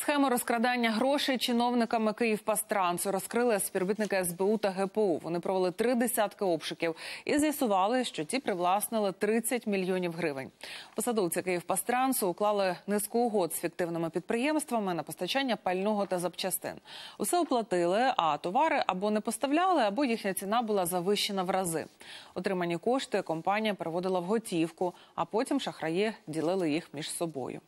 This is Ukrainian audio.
Схему розкрадання грошей чиновниками Київпастрансу розкрили співробітники СБУ та ГПУ. Вони провели три десятки обшуків і з'ясували, що ті привласнили 30 мільйонів гривень. Посадовці Київпастрансу уклали низку угод з фіктивними підприємствами на постачання пального та запчастин. Усе оплатили, а товари або не поставляли, або їхня ціна була завищена в рази. Отримані кошти компанія переводила в готівку, а потім шахраї ділили їх між собою.